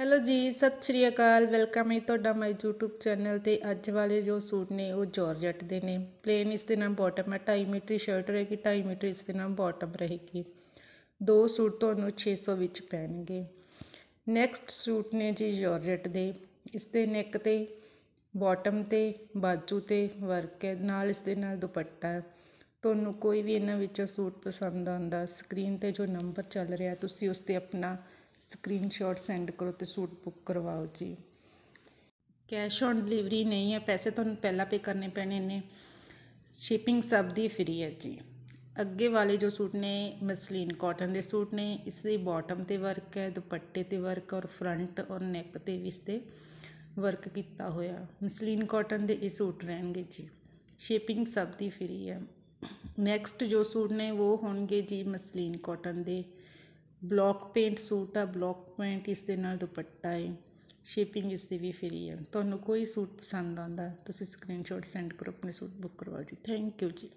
hello ਜੀ ਸਤਿ ਸ਼੍ਰੀ ਅਕਾਲ welcome ਹੈ ਤੁਹਾਡਾ ਮਾਈ YouTube ਚੈਨਲ ਤੇ ਅੱਜ ਵਾਲੇ ਜੋ ਸੂਟ ਨੇ ਉਹ ਜਾਰਜਟ ਦੇ ਨੇ ਪਲੇਨ ਇਸ ਦੇ ਨਾਲ ਬਾਟਮ ਹੈ ਟਾਈ ਮੀਟਰੀ ਸ਼ਰਟ ਰਹੇਗੀ ਟਾਈ ਮੀਟਰੀ ਇਸ ਦੇ ਨਾਲ ਬਾਟਮ ਰਹੇਗੀ ਦੋ ਸੂਟ ਤੁਹਾਨੂੰ 600 ਵਿੱਚ ਪੈਣਗੇ ਨੈਕਸਟ ਸੂਟ ਨੇ ਜੀ ਜਾਰਜਟ ਦੇ ਇਸ ਦੇ ਨੈਕ ਤੇ ਬਾਟਮ ਤੇ ਬਾਜੂ ਤੇ ਵਰਕ ਹੈ ਨਾਲ ਇਸ ਦੇ ਨਾਲ ਦੁਪੱਟਾ ਹੈ ਤੁਹਾਨੂੰ ਕੋਈ ਵੀ ਇਹਨਾਂ ਵਿੱਚੋਂ ਸੂਟ ਪਸੰਦ ਆਉਂਦਾ ਸਕਰੀਨ ਤੇ ਜੋ ਨੰਬਰ ਚੱਲ ਰਿਹਾ ਤੁਸੀਂ ਉਸ ਤੇ ਆਪਣਾ ਸਕਰੀਨਸ਼ਾਟ ਸੈਂਡ ਕਰੋ ਤੇ ਸੂਟ ਬੁੱਕ ਕਰਵਾਓ ਜੀ ਕੈਸ਼ ਔਨ ਡਿਲੀਵਰੀ ਨਹੀਂ ਹੈ ਪੈਸੇ ਤੁਹਾਨੂੰ ਪਹਿਲਾਂ ਪੇ ਕਰਨੇ ਪੈਣੇ ਨੇ ਸ਼ਿਪਿੰਗ ਸਭ ਦੀ ਫ੍ਰੀ ਹੈ ਜੀ ਅੱਗੇ ਵਾਲੇ ਜੋ ਸੂਟ ਨੇ ਮਸਲੀਨ ਕਾਟਨ ਦੇ ਸੂਟ ਨੇ ਇਸ ਦੀ ਬਾਟਮ ਤੇ ਵਰਕ ਹੈ ਦੁਪੱਟੇ ਤੇ ਵਰਕ ਔਰ ਫਰੰਟ ਔਰ ਨੈਕ ਤੇ ਵੀ ਇਸ ਤੇ ਵਰਕ ਕੀਤਾ ਹੋਇਆ ਮਸਲੀਨ ਕਾਟਨ ਦੇ ਇਹ ਸੂਟ ਰਹਿਣਗੇ ਜੀ ਸ਼ਿਪਿੰਗ ਸਭ ਦੀ ਫ੍ਰੀ ਹੈ ਨੈਕਸਟ ਜੋ ਸੂਟ ਨੇ ਉਹ ਹੋਣਗੇ ਜੀ ਮਸਲੀਨ ਕਾਟਨ ਦੇ ਬਲੌਕ ਪੇਂਟ ਸੂਟ ਆ ਬਲੌਕ ਪੇਂਟ ਇਸ ਦੇ ਨਾਲ ਦੁਪੱਟਾ ਹੈ ਸ਼ੇਪਿੰਗ ਇਸ ਦੀ ਵੀ ਫਰੀ ਹੈ ਤੁਹਾਨੂੰ ਕੋਈ ਸੂਟ ਪਸੰਦ ਆਉਂਦਾ ਤੁਸੀਂ ਸਕਰੀਨਸ਼ਾਟ ਸੈਂਡ ਕਰੋ ਆਪਣੇ ਸੂਟ ਬੁੱਕ ਕਰਵਾ ਜੀ ਥੈਂਕ ਯੂ ਜੀ